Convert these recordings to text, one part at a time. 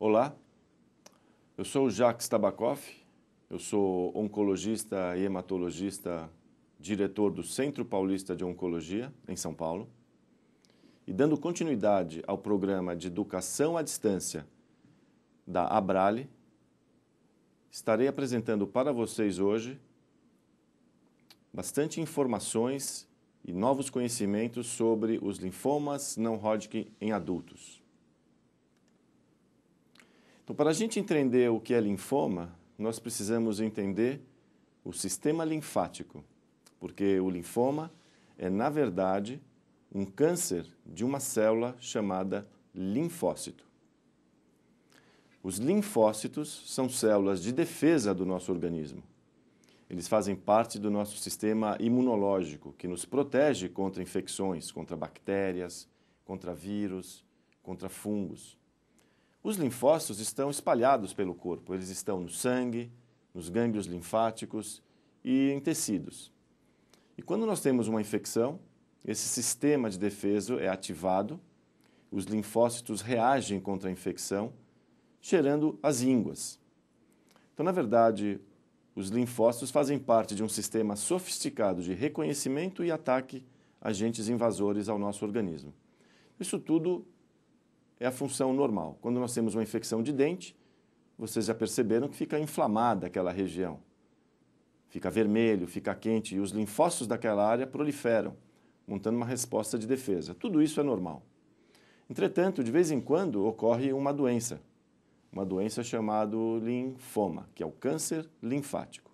Olá, eu sou o Jacques Tabakoff, eu sou oncologista e hematologista, diretor do Centro Paulista de Oncologia, em São Paulo. E dando continuidade ao programa de educação à distância da Abrale, estarei apresentando para vocês hoje bastante informações e novos conhecimentos sobre os linfomas não Hodgkin em adultos. Então, para a gente entender o que é linfoma, nós precisamos entender o sistema linfático, porque o linfoma é, na verdade, um câncer de uma célula chamada linfócito. Os linfócitos são células de defesa do nosso organismo. Eles fazem parte do nosso sistema imunológico, que nos protege contra infecções, contra bactérias, contra vírus, contra fungos. Os linfócitos estão espalhados pelo corpo, eles estão no sangue, nos gânglios linfáticos e em tecidos. E quando nós temos uma infecção, esse sistema de defesa é ativado, os linfócitos reagem contra a infecção gerando as ínguas. Então, na verdade, os linfócitos fazem parte de um sistema sofisticado de reconhecimento e ataque a agentes invasores ao nosso organismo. Isso tudo é a função normal. Quando nós temos uma infecção de dente, vocês já perceberam que fica inflamada aquela região. Fica vermelho, fica quente e os linfócitos daquela área proliferam, montando uma resposta de defesa. Tudo isso é normal. Entretanto, de vez em quando ocorre uma doença, uma doença chamada linfoma, que é o câncer linfático.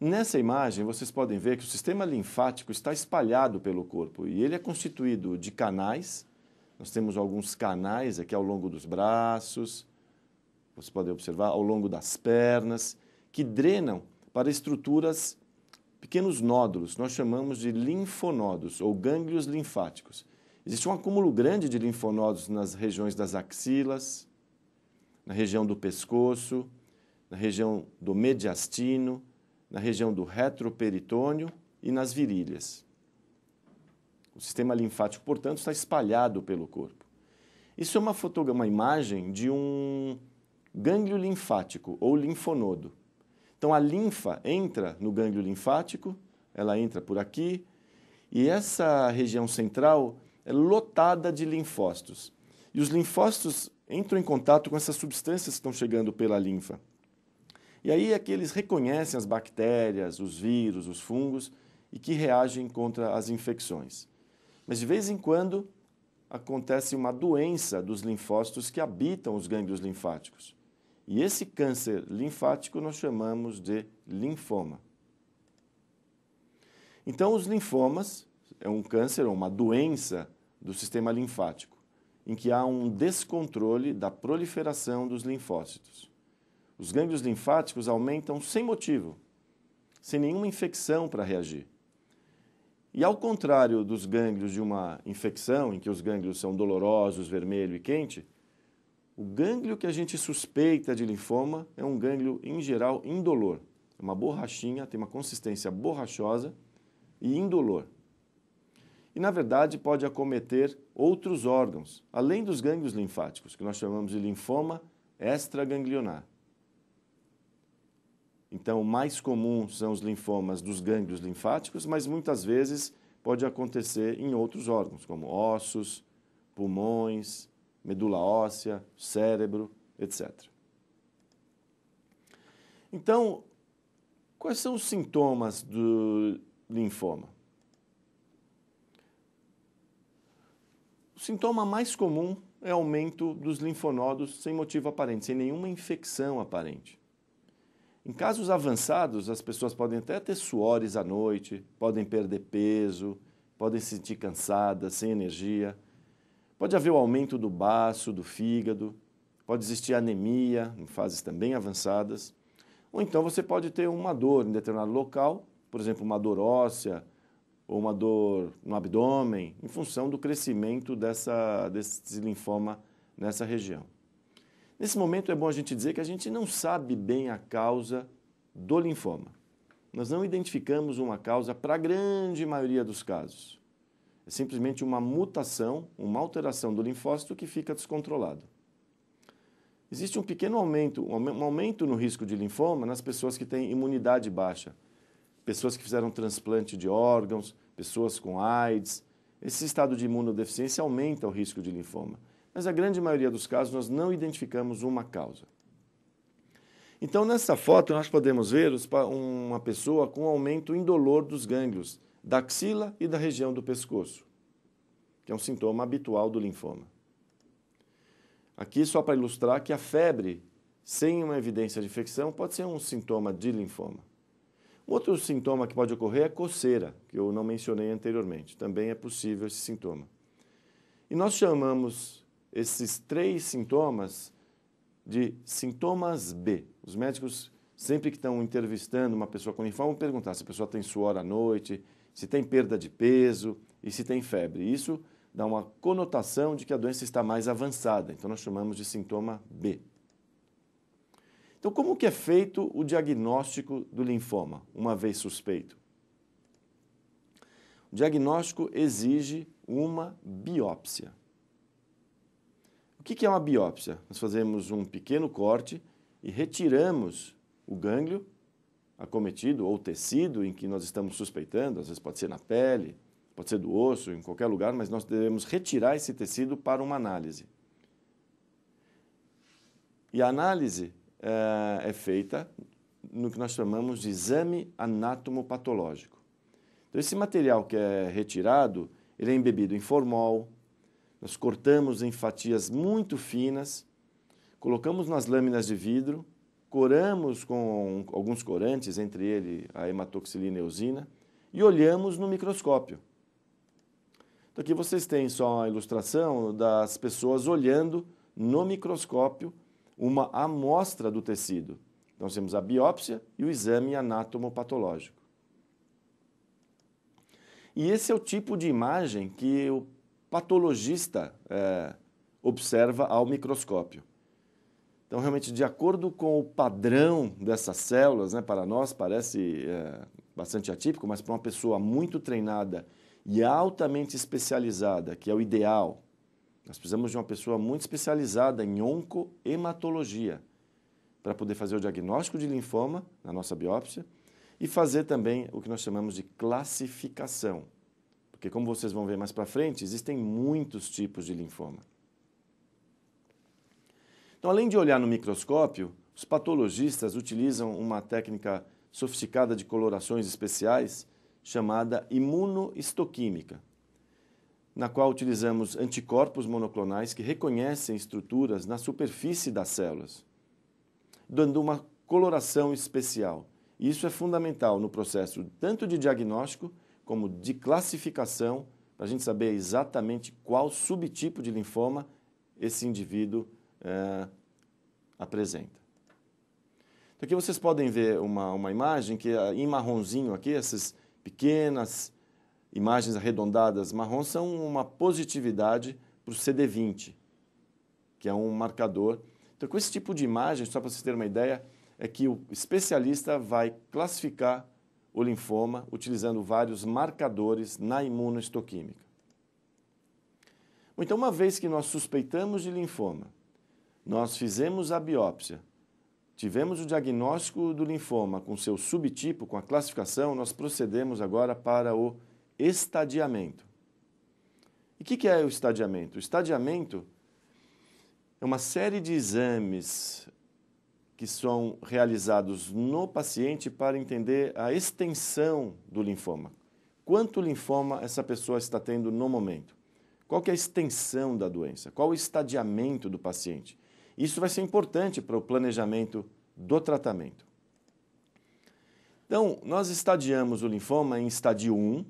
Nessa imagem, vocês podem ver que o sistema linfático está espalhado pelo corpo e ele é constituído de canais. Nós temos alguns canais aqui ao longo dos braços, vocês podem observar, ao longo das pernas, que drenam para estruturas, pequenos nódulos, nós chamamos de linfonodos ou gânglios linfáticos. Existe um acúmulo grande de linfonodos nas regiões das axilas, na região do pescoço, na região do mediastino, na região do retroperitônio e nas virilhas. O sistema linfático, portanto, está espalhado pelo corpo. Isso é uma uma imagem de um gânglio linfático ou linfonodo. Então a linfa entra no gânglio linfático, ela entra por aqui, e essa região central é lotada de linfócitos. E os linfócitos entram em contato com essas substâncias que estão chegando pela linfa. E aí é que eles reconhecem as bactérias, os vírus, os fungos e que reagem contra as infecções. Mas de vez em quando acontece uma doença dos linfócitos que habitam os gânglios linfáticos. E esse câncer linfático nós chamamos de linfoma. Então, os linfomas é um câncer, ou uma doença do sistema linfático em que há um descontrole da proliferação dos linfócitos. Os gânglios linfáticos aumentam sem motivo, sem nenhuma infecção para reagir. E ao contrário dos gânglios de uma infecção, em que os gânglios são dolorosos, vermelho e quente, o gânglio que a gente suspeita de linfoma é um gânglio, em geral, indolor. É uma borrachinha, tem uma consistência borrachosa e indolor e, na verdade, pode acometer outros órgãos, além dos gânglios linfáticos, que nós chamamos de linfoma extraganglionar. Então, o mais comum são os linfomas dos gânglios linfáticos, mas muitas vezes pode acontecer em outros órgãos, como ossos, pulmões, medula óssea, cérebro, etc. Então, quais são os sintomas do linfoma? sintoma mais comum é aumento dos linfonodos sem motivo aparente, sem nenhuma infecção aparente. Em casos avançados, as pessoas podem até ter suores à noite, podem perder peso, podem se sentir cansadas, sem energia. Pode haver o aumento do baço, do fígado, pode existir anemia em fases também avançadas. Ou então você pode ter uma dor em determinado local, por exemplo, uma dor óssea, ou uma dor no abdômen, em função do crescimento dessa, desse linfoma nessa região. Nesse momento é bom a gente dizer que a gente não sabe bem a causa do linfoma. Nós não identificamos uma causa para a grande maioria dos casos. É simplesmente uma mutação, uma alteração do linfócito que fica descontrolado. Existe um pequeno aumento, um aumento no risco de linfoma nas pessoas que têm imunidade baixa, pessoas que fizeram transplante de órgãos, pessoas com AIDS. Esse estado de imunodeficiência aumenta o risco de linfoma, mas a grande maioria dos casos nós não identificamos uma causa. Então, nessa foto, nós podemos ver uma pessoa com aumento indolor dos gânglios, da axila e da região do pescoço, que é um sintoma habitual do linfoma. Aqui, só para ilustrar que a febre, sem uma evidência de infecção, pode ser um sintoma de linfoma. Outro sintoma que pode ocorrer é coceira, que eu não mencionei anteriormente. Também é possível esse sintoma. E nós chamamos esses três sintomas de sintomas B. Os médicos, sempre que estão entrevistando uma pessoa com linfoma, vão perguntar se a pessoa tem suor à noite, se tem perda de peso e se tem febre. Isso dá uma conotação de que a doença está mais avançada, então nós chamamos de sintoma B. Então, como que é feito o diagnóstico do linfoma, uma vez suspeito? O diagnóstico exige uma biópsia. O que é uma biópsia? Nós fazemos um pequeno corte e retiramos o gânglio acometido ou tecido em que nós estamos suspeitando, às vezes pode ser na pele, pode ser do osso, em qualquer lugar, mas nós devemos retirar esse tecido para uma análise. E a análise eh, é feita no que nós chamamos de exame anatomopatológico. Então, esse material que é retirado, ele é embebido em formol, nós cortamos em fatias muito finas, colocamos nas lâminas de vidro, coramos com alguns corantes, entre ele a hematoxilina e a eosina, e olhamos no microscópio. Então aqui vocês têm só a ilustração das pessoas olhando no microscópio uma amostra do tecido. Nós então, temos a biópsia e o exame anatomopatológico. E esse é o tipo de imagem que o patologista é, observa ao microscópio. Então, realmente, de acordo com o padrão dessas células, né, para nós parece é, bastante atípico, mas para uma pessoa muito treinada e altamente especializada, que é o ideal nós precisamos de uma pessoa muito especializada em oncohematologia para poder fazer o diagnóstico de linfoma na nossa biópsia e fazer também o que nós chamamos de classificação. Porque como vocês vão ver mais para frente, existem muitos tipos de linfoma. Então, além de olhar no microscópio, os patologistas utilizam uma técnica sofisticada de colorações especiais chamada imunoistoquímica na qual utilizamos anticorpos monoclonais que reconhecem estruturas na superfície das células, dando uma coloração especial. Isso é fundamental no processo tanto de diagnóstico como de classificação, para a gente saber exatamente qual subtipo de linfoma esse indivíduo é, apresenta. Então, aqui vocês podem ver uma, uma imagem que é em marronzinho aqui, essas pequenas imagens arredondadas marrom são uma positividade para o CD20, que é um marcador. Então, com esse tipo de imagem, só para vocês terem uma ideia, é que o especialista vai classificar o linfoma utilizando vários marcadores na imunohistoquímica. Então, uma vez que nós suspeitamos de linfoma, nós fizemos a biópsia, tivemos o diagnóstico do linfoma com seu subtipo, com a classificação, nós procedemos agora para o estadiamento. E o que, que, é o estadiamento? O estadiamento é uma série de exames que são realizados no paciente para entender a extensão do linfoma. Quanto linfoma essa pessoa está tendo no momento? Qual é a extensão da doença? Qual o estadiamento do paciente? Isso vai ser importante para o planejamento do tratamento. Então, nós estadiamos o linfoma em estádio 1,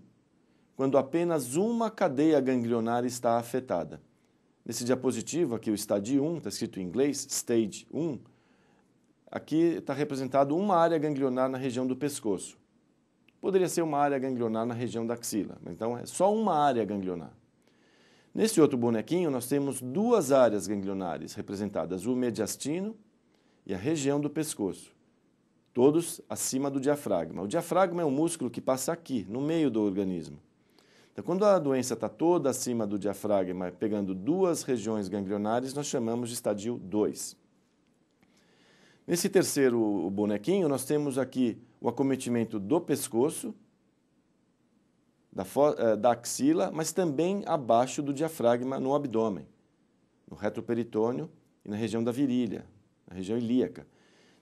quando apenas uma cadeia ganglionar está afetada. Nesse diapositivo, aqui o estádio 1, está escrito em inglês, stage 1, aqui está representado uma área ganglionar na região do pescoço. Poderia ser uma área ganglionar na região da axila, então é só uma área ganglionar. Nesse outro bonequinho, nós temos duas áreas ganglionares representadas, o mediastino e a região do pescoço, todos acima do diafragma. O diafragma é um músculo que passa aqui, no meio do organismo. Então, quando a doença está toda acima do diafragma, pegando duas regiões ganglionares, nós chamamos de estadio 2. Nesse terceiro bonequinho, nós temos aqui o acometimento do pescoço, da, eh, da axila, mas também abaixo do diafragma, no abdômen, no retroperitônio e na região da virilha, na região ilíaca.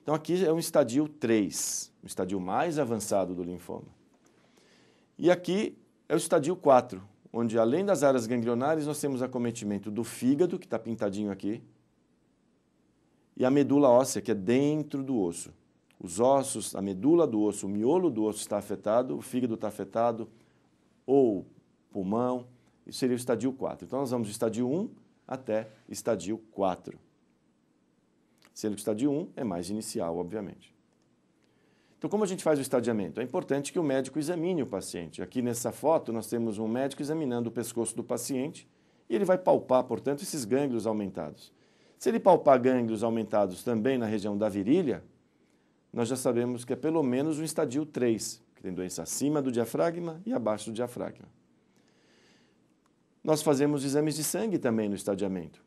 Então aqui é um estadio 3, um estadio mais avançado do linfoma. E aqui é o estadio 4, onde além das áreas ganglionares nós temos acometimento do fígado, que está pintadinho aqui, e a medula óssea, que é dentro do osso. Os ossos, a medula do osso, o miolo do osso está afetado, o fígado está afetado, ou pulmão, isso seria o estadio 4. Então nós vamos do estadio 1 até estadio 4. Sendo que o estadio 1 é mais inicial, obviamente. Então, como a gente faz o estadiamento? É importante que o médico examine o paciente. Aqui nessa foto, nós temos um médico examinando o pescoço do paciente e ele vai palpar, portanto, esses gânglios aumentados. Se ele palpar gânglios aumentados também na região da virilha, nós já sabemos que é pelo menos um estadio 3, que tem doença acima do diafragma e abaixo do diafragma. Nós fazemos exames de sangue também no estadiamento.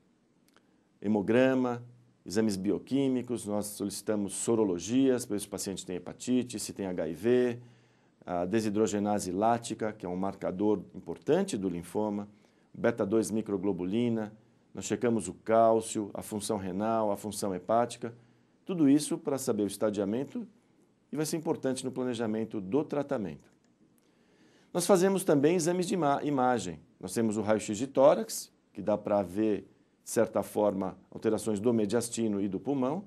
Hemograma, exames bioquímicos, nós solicitamos sorologias para ver se o paciente tem hepatite, se tem HIV, a desidrogenase lática, que é um marcador importante do linfoma, beta-2 microglobulina, nós checamos o cálcio, a função renal, a função hepática, tudo isso para saber o estadiamento e vai ser importante no planejamento do tratamento. Nós fazemos também exames de imagem. Nós temos o raio-x de tórax, que dá para ver de certa forma, alterações do mediastino e do pulmão.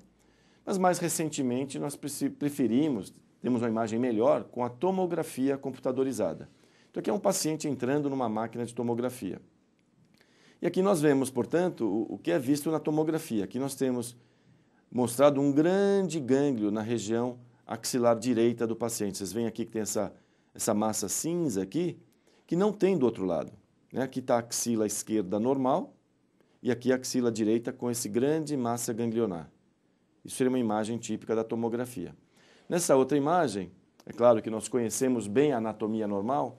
Mas mais recentemente nós preferimos, temos uma imagem melhor com a tomografia computadorizada. Então aqui é um paciente entrando numa máquina de tomografia. E aqui nós vemos, portanto, o que é visto na tomografia. Aqui nós temos mostrado um grande gânglio na região axilar direita do paciente. Vocês veem aqui que tem essa, essa massa cinza aqui, que não tem do outro lado. Né? Aqui está a axila esquerda normal, e aqui a axila direita com esse grande massa ganglionar. Isso seria uma imagem típica da tomografia. Nessa outra imagem, é claro que nós conhecemos bem a anatomia normal,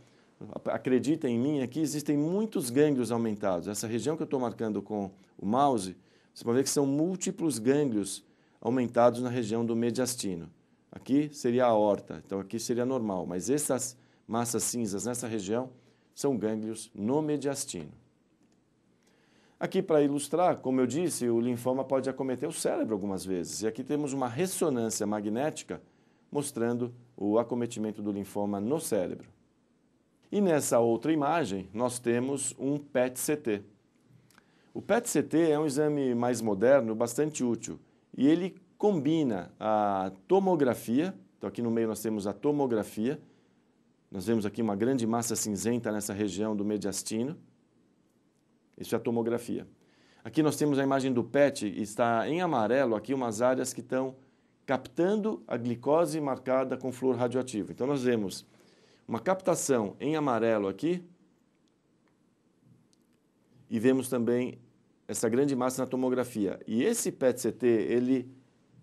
acredita em mim, aqui existem muitos gânglios aumentados. Essa região que eu estou marcando com o mouse, você pode ver que são múltiplos gânglios aumentados na região do mediastino. Aqui seria a aorta, então aqui seria normal, mas essas massas cinzas nessa região são gânglios no mediastino. Aqui, para ilustrar, como eu disse, o linfoma pode acometer o cérebro algumas vezes. E aqui temos uma ressonância magnética mostrando o acometimento do linfoma no cérebro. E nessa outra imagem, nós temos um PET-CT. O PET-CT é um exame mais moderno, bastante útil, e ele combina a tomografia, então aqui no meio nós temos a tomografia, nós vemos aqui uma grande massa cinzenta nessa região do mediastino, isso é a tomografia. Aqui nós temos a imagem do PET, está em amarelo aqui umas áreas que estão captando a glicose marcada com flúor radioativo. Então nós vemos uma captação em amarelo aqui e vemos também essa grande massa na tomografia. E esse PET-CT, ele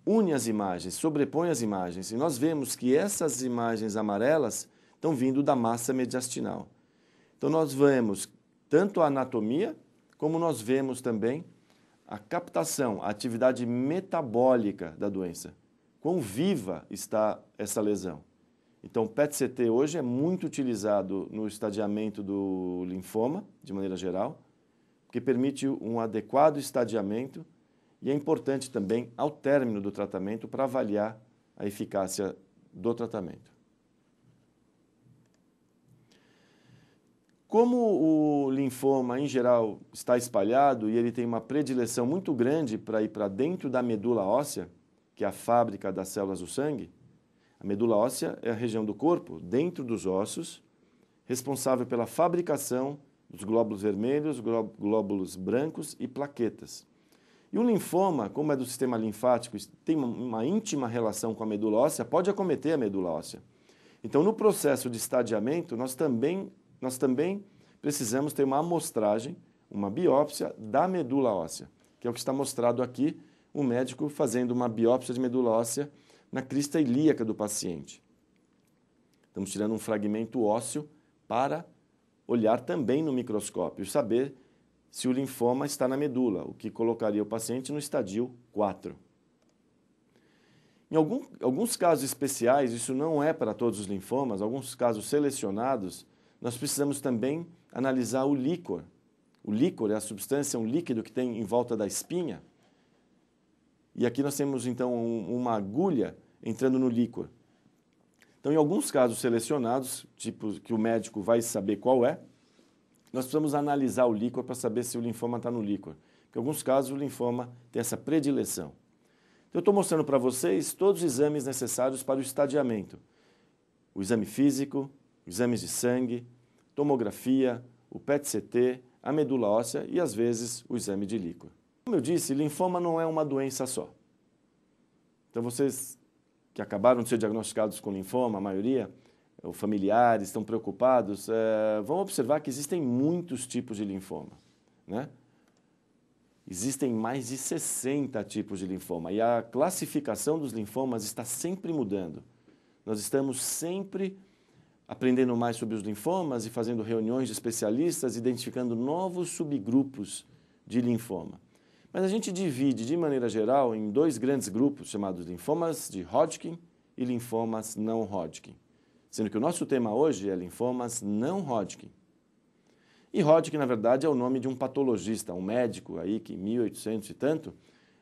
une as imagens, sobrepõe as imagens. E nós vemos que essas imagens amarelas estão vindo da massa mediastinal. Então nós vemos tanto a anatomia, como nós vemos também a captação, a atividade metabólica da doença. Quão viva está essa lesão? Então, o PET-CT hoje é muito utilizado no estadiamento do linfoma, de maneira geral, que permite um adequado estadiamento e é importante também ao término do tratamento para avaliar a eficácia do tratamento. Como o linfoma, em geral, está espalhado e ele tem uma predileção muito grande para ir para dentro da medula óssea, que é a fábrica das células do sangue, a medula óssea é a região do corpo, dentro dos ossos, responsável pela fabricação dos glóbulos vermelhos, glóbulos brancos e plaquetas. E o linfoma, como é do sistema linfático, tem uma íntima relação com a medula óssea, pode acometer a medula óssea. Então, no processo de estadiamento, nós também nós também precisamos ter uma amostragem, uma biópsia da medula óssea, que é o que está mostrado aqui, um médico fazendo uma biópsia de medula óssea na crista ilíaca do paciente. Estamos tirando um fragmento ósseo para olhar também no microscópio saber se o linfoma está na medula, o que colocaria o paciente no estadio 4. Em algum, alguns casos especiais, isso não é para todos os linfomas, alguns casos selecionados, nós precisamos também analisar o líquor. O líquor é a substância, é um líquido que tem em volta da espinha. E aqui nós temos então um, uma agulha entrando no líquor. Então, em alguns casos selecionados, tipo que o médico vai saber qual é, nós precisamos analisar o líquor para saber se o linfoma está no líquor. Porque em alguns casos o linfoma tem essa predileção. Então, eu estou mostrando para vocês todos os exames necessários para o estadiamento: o exame físico, exames de sangue, tomografia, o PET-CT, a medula óssea e, às vezes, o exame de líquor. Como eu disse, linfoma não é uma doença só. Então, vocês que acabaram de ser diagnosticados com linfoma, a maioria, ou familiares, estão preocupados, é, vão observar que existem muitos tipos de linfoma. Né? Existem mais de 60 tipos de linfoma e a classificação dos linfomas está sempre mudando. Nós estamos sempre aprendendo mais sobre os linfomas e fazendo reuniões de especialistas, identificando novos subgrupos de linfoma. Mas a gente divide, de maneira geral, em dois grandes grupos, chamados linfomas de Hodgkin e linfomas não Hodgkin. Sendo que o nosso tema hoje é linfomas não Hodgkin. E Hodgkin, na verdade, é o nome de um patologista, um médico aí que em 1800 e tanto,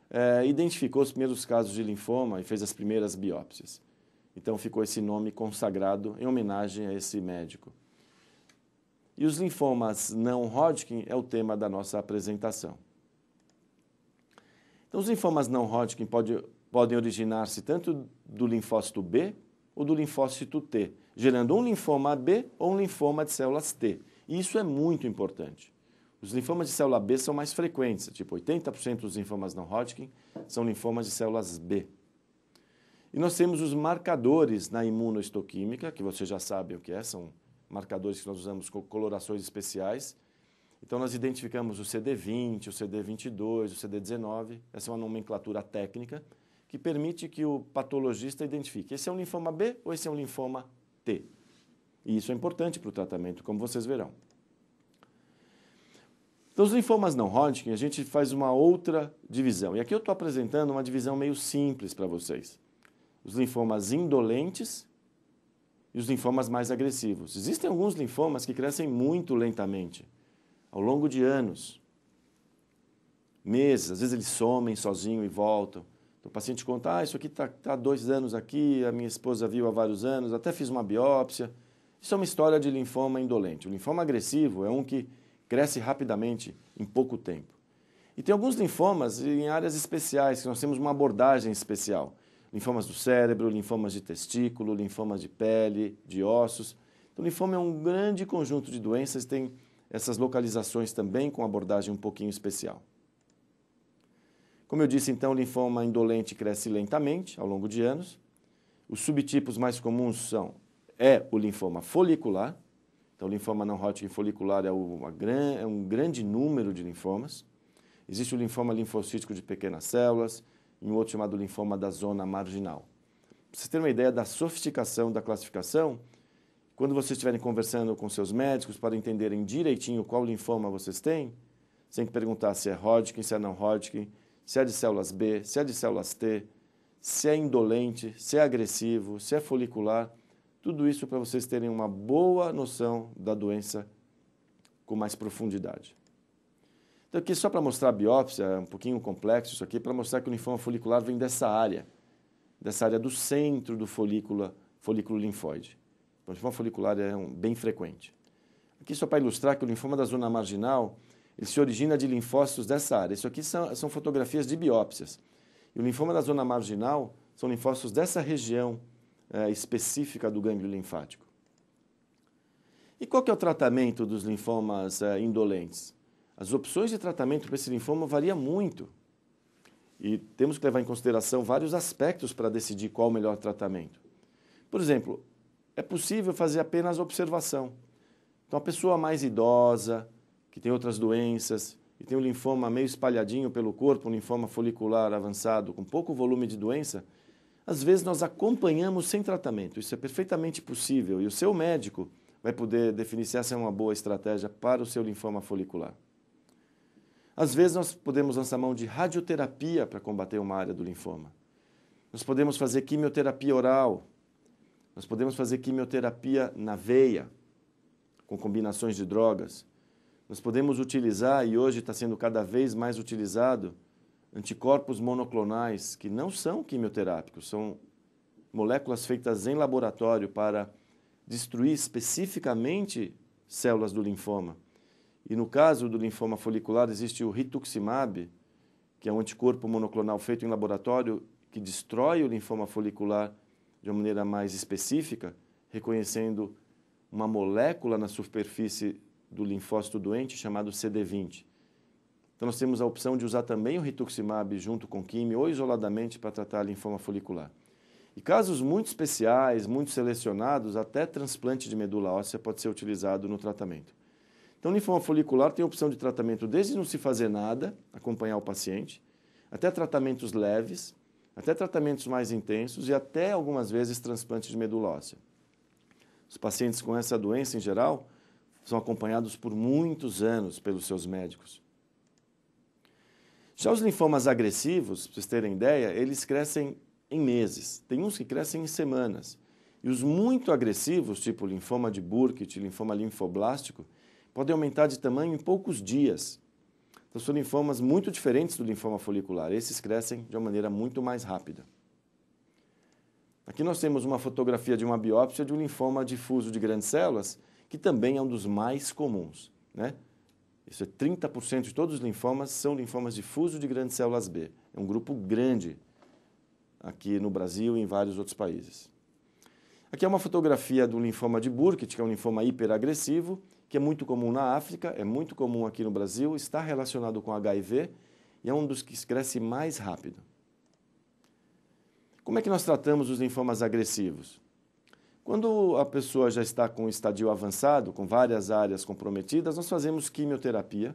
é, identificou os primeiros casos de linfoma e fez as primeiras biópsias. Então ficou esse nome consagrado em homenagem a esse médico. E os linfomas não Hodgkin é o tema da nossa apresentação. Então, os linfomas não Hodgkin pode, podem originar-se tanto do linfócito B ou do linfócito T, gerando um linfoma B ou um linfoma de células T. E isso é muito importante. Os linfomas de célula B são mais frequentes, tipo 80% dos linfomas não Hodgkin são linfomas de células B. E nós temos os marcadores na imunoistoquímica, que vocês já sabem o que é, são marcadores que nós usamos com colorações especiais. Então, nós identificamos o CD20, o CD22, o CD19. Essa é uma nomenclatura técnica que permite que o patologista identifique: esse é um linfoma B ou esse é um linfoma T. E isso é importante para o tratamento, como vocês verão. Então, os linfomas não Hodgkin, a gente faz uma outra divisão. E aqui eu estou apresentando uma divisão meio simples para vocês os linfomas indolentes e os linfomas mais agressivos. Existem alguns linfomas que crescem muito lentamente, ao longo de anos, meses, às vezes eles somem sozinho e voltam. Então, o paciente conta, ah, isso aqui está tá, tá dois anos aqui, a minha esposa viu há vários anos, até fiz uma biópsia. Isso é uma história de linfoma indolente. O linfoma agressivo é um que cresce rapidamente em pouco tempo. E tem alguns linfomas em áreas especiais, que nós temos uma abordagem especial linfomas do cérebro, linfomas de testículo, linfomas de pele, de ossos. Então, linfoma é um grande conjunto de doenças, tem essas localizações também com abordagem um pouquinho especial. Como eu disse, então, o linfoma indolente cresce lentamente ao longo de anos. Os subtipos mais comuns são é o linfoma folicular. Então, o linfoma não Hodgkin folicular é, uma, é um grande número de linfomas. Existe o linfoma linfocítico de pequenas células, e um outro chamado linfoma da zona marginal. Para você ter uma ideia da sofisticação da classificação, quando vocês estiverem conversando com seus médicos para entenderem direitinho qual linfoma vocês têm, sem tem que perguntar se é Hodgkin, se é não Hodgkin, se é de células B, se é de células T, se é indolente, se é agressivo, se é folicular. Tudo isso para vocês terem uma boa noção da doença com mais profundidade. Então, aqui só para mostrar a biópsia, é um pouquinho complexo isso aqui, para mostrar que o linfoma folicular vem dessa área, dessa área do centro do folículo, folículo linfóide. Então, o linfoma folicular é um, bem frequente. Aqui só para ilustrar que o linfoma da zona marginal, ele se origina de linfócitos dessa área. Isso aqui são, são fotografias de biópsias. E o linfoma da zona marginal são linfócitos dessa região é, específica do gânglio linfático. E qual que é o tratamento dos linfomas é, indolentes? As opções de tratamento para esse linfoma variam muito. E temos que levar em consideração vários aspectos para decidir qual o melhor tratamento. Por exemplo, é possível fazer apenas observação. Então, a pessoa mais idosa, que tem outras doenças e tem um linfoma meio espalhadinho pelo corpo, um linfoma folicular avançado com pouco volume de doença, às vezes nós acompanhamos sem tratamento. Isso é perfeitamente possível e o seu médico vai poder definir se essa é uma boa estratégia para o seu linfoma folicular. Às vezes nós podemos lançar mão de radioterapia para combater uma área do linfoma. Nós podemos fazer quimioterapia oral. Nós podemos fazer quimioterapia na veia, com combinações de drogas. Nós podemos utilizar, e hoje está sendo cada vez mais utilizado, anticorpos monoclonais, que não são quimioterápicos, são moléculas feitas em laboratório para destruir especificamente células do linfoma. E no caso do linfoma folicular, existe o rituximab, que é um anticorpo monoclonal feito em laboratório que destrói o linfoma folicular de uma maneira mais específica, reconhecendo uma molécula na superfície do linfócito doente chamado CD20. Então nós temos a opção de usar também o rituximab junto com quimio ou isoladamente para tratar linfoma folicular. E casos muito especiais, muito selecionados, até transplante de medula óssea pode ser utilizado no tratamento. Então, linfoma folicular tem opção de tratamento desde não se fazer nada, acompanhar o paciente, até tratamentos leves, até tratamentos mais intensos e até algumas vezes transplantes de medula óssea. Os pacientes com essa doença em geral são acompanhados por muitos anos pelos seus médicos. Já os linfomas agressivos, para vocês terem ideia, eles crescem em meses, tem uns que crescem em semanas. E os muito agressivos, tipo linfoma de Burkitt, linfoma linfoblástico, podem aumentar de tamanho em poucos dias. Então, são linfomas muito diferentes do linfoma folicular. Esses crescem de uma maneira muito mais rápida. Aqui nós temos uma fotografia de uma biópsia de um linfoma difuso de grandes células, que também é um dos mais comuns. Né? Isso é 30% de todos os linfomas são linfomas difusos de grandes células B. É um grupo grande aqui no Brasil e em vários outros países. Aqui é uma fotografia do linfoma de Burkitt, que é um linfoma hiperagressivo, que é muito comum na África, é muito comum aqui no Brasil, está relacionado com HIV e é um dos que cresce mais rápido. Como é que nós tratamos os linfomas agressivos? Quando a pessoa já está com estadio avançado, com várias áreas comprometidas, nós fazemos quimioterapia,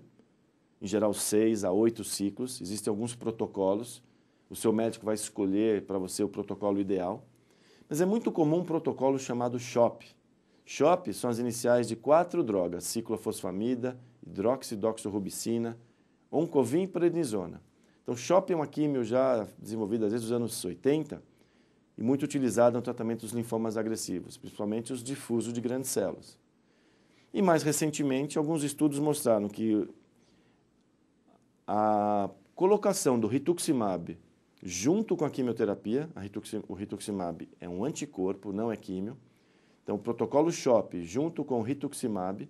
em geral seis a oito ciclos, existem alguns protocolos, o seu médico vai escolher para você o protocolo ideal, mas é muito comum um protocolo chamado SHOP, CHOP são as iniciais de quatro drogas, ciclofosfamida, hidroxidoxorubicina, oncovim e prednisona. Então, CHOP é uma químio já desenvolvida desde os anos 80 e muito utilizada no tratamento dos linfomas agressivos, principalmente os difusos de grandes células. E mais recentemente, alguns estudos mostraram que a colocação do rituximab junto com a quimioterapia, a rituxi, o rituximab é um anticorpo, não é químio, então, o protocolo SHOP, junto com o rituximab,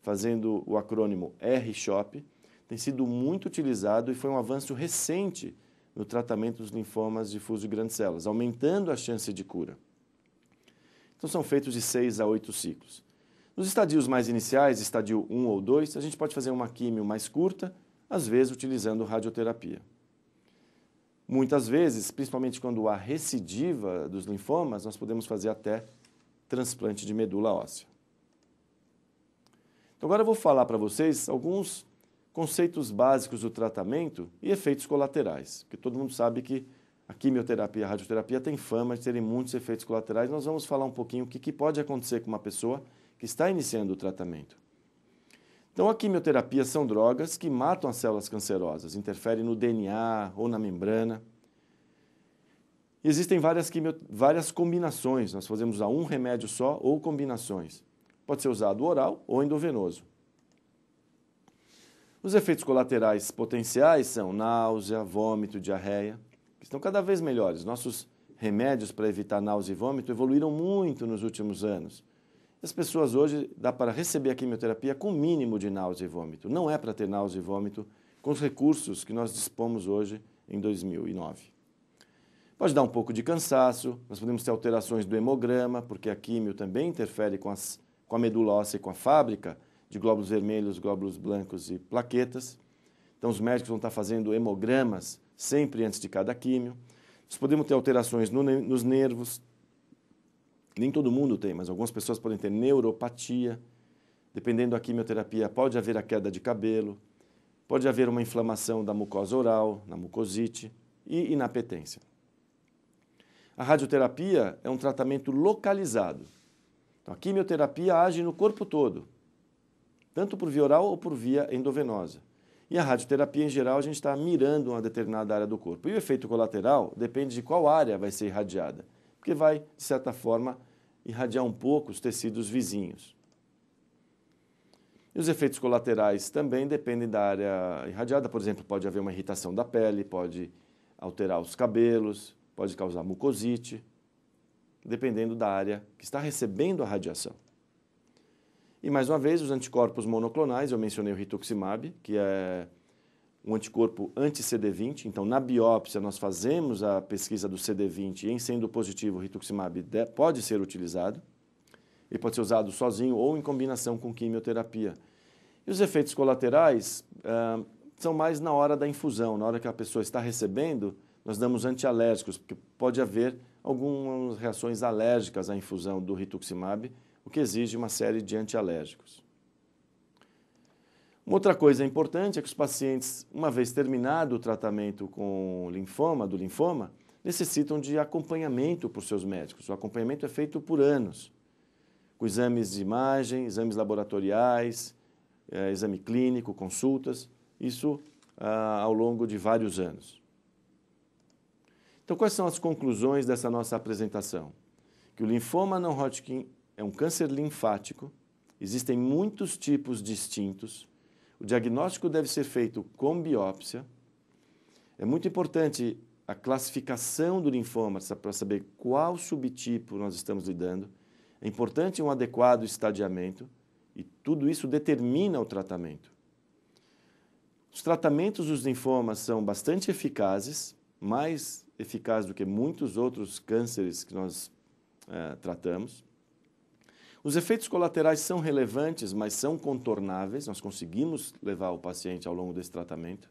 fazendo o acrônimo R-SHOP, tem sido muito utilizado e foi um avanço recente no tratamento dos linfomas difusos de grandes células, aumentando a chance de cura. Então, são feitos de 6 a 8 ciclos. Nos estadios mais iniciais, estadio 1 ou 2, a gente pode fazer uma químio mais curta, às vezes utilizando radioterapia. Muitas vezes, principalmente quando há recidiva dos linfomas, nós podemos fazer até transplante de medula óssea. Então, agora eu vou falar para vocês alguns conceitos básicos do tratamento e efeitos colaterais, porque todo mundo sabe que a quimioterapia e a radioterapia tem fama de terem muitos efeitos colaterais. Nós vamos falar um pouquinho o que, que pode acontecer com uma pessoa que está iniciando o tratamento. Então, a quimioterapia são drogas que matam as células cancerosas, interferem no DNA ou na membrana. Existem várias, quimio, várias combinações, nós fazemos a um remédio só ou combinações. Pode ser usado oral ou endovenoso. Os efeitos colaterais potenciais são náusea, vômito, diarreia, que estão cada vez melhores. Nossos remédios para evitar náusea e vômito evoluíram muito nos últimos anos. As pessoas hoje dá para receber a quimioterapia com mínimo de náusea e vômito. Não é para ter náusea e vômito com os recursos que nós dispomos hoje em 2009. Pode dar um pouco de cansaço, nós podemos ter alterações do hemograma, porque a químio também interfere com, as, com a medula óssea e com a fábrica de glóbulos vermelhos, glóbulos blancos e plaquetas. Então, os médicos vão estar fazendo hemogramas sempre antes de cada químio. Nós podemos ter alterações no, nos nervos. Nem todo mundo tem, mas algumas pessoas podem ter neuropatia. Dependendo da quimioterapia, pode haver a queda de cabelo, pode haver uma inflamação da mucosa oral, na mucosite e inapetência. A radioterapia é um tratamento localizado. Então, a quimioterapia age no corpo todo, tanto por via oral ou por via endovenosa. E a radioterapia, em geral, a gente está mirando uma determinada área do corpo. E o efeito colateral depende de qual área vai ser irradiada, porque vai, de certa forma, irradiar um pouco os tecidos vizinhos. E os efeitos colaterais também dependem da área irradiada, por exemplo, pode haver uma irritação da pele, pode alterar os cabelos, pode causar mucosite, dependendo da área que está recebendo a radiação. E mais uma vez, os anticorpos monoclonais, eu mencionei o rituximab, que é um anticorpo anti-CD20. Então, na biópsia, nós fazemos a pesquisa do CD20 e, em sendo positivo, o rituximab pode ser utilizado. Ele pode ser usado sozinho ou em combinação com quimioterapia. E os efeitos colaterais são mais na hora da infusão, na hora que a pessoa está recebendo, nós damos antialérgicos, porque pode haver algumas reações alérgicas à infusão do rituximab, o que exige uma série de antialérgicos. Uma outra coisa importante é que os pacientes, uma vez terminado o tratamento com linfoma, do linfoma, necessitam de acompanhamento por seus médicos. O acompanhamento é feito por anos, com exames de imagem, exames laboratoriais, eh, exame clínico, consultas, isso ah, ao longo de vários anos. Então, quais são as conclusões dessa nossa apresentação? Que o linfoma não Hodgkin é um câncer linfático, existem muitos tipos distintos, o diagnóstico deve ser feito com biópsia. É muito importante a classificação do linfoma para saber qual subtipo nós estamos lidando. É importante um adequado estadiamento e tudo isso determina o tratamento. Os tratamentos dos linfomas são bastante eficazes, mas eficaz do que muitos outros cânceres que nós é, tratamos. Os efeitos colaterais são relevantes, mas são contornáveis, nós conseguimos levar o paciente ao longo desse tratamento.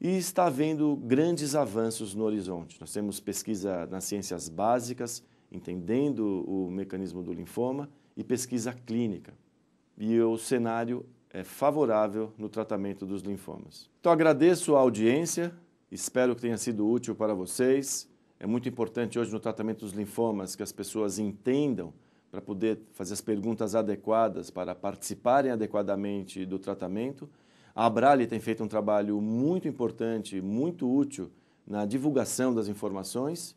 E está havendo grandes avanços no horizonte. Nós temos pesquisa nas ciências básicas, entendendo o mecanismo do linfoma, e pesquisa clínica. E o cenário é favorável no tratamento dos linfomas. Então agradeço a audiência Espero que tenha sido útil para vocês. É muito importante hoje no tratamento dos linfomas que as pessoas entendam para poder fazer as perguntas adequadas, para participarem adequadamente do tratamento. A Abrali tem feito um trabalho muito importante, muito útil na divulgação das informações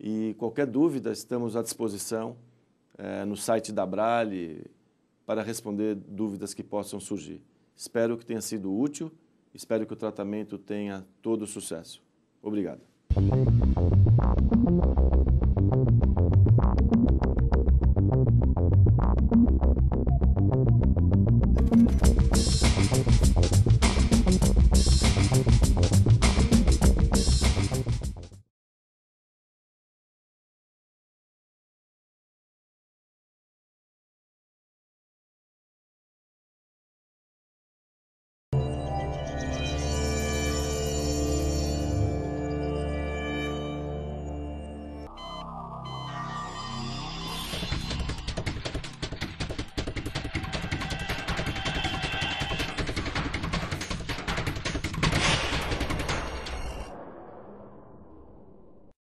e qualquer dúvida estamos à disposição é, no site da Abrali para responder dúvidas que possam surgir. Espero que tenha sido útil. Espero que o tratamento tenha todo sucesso. Obrigado.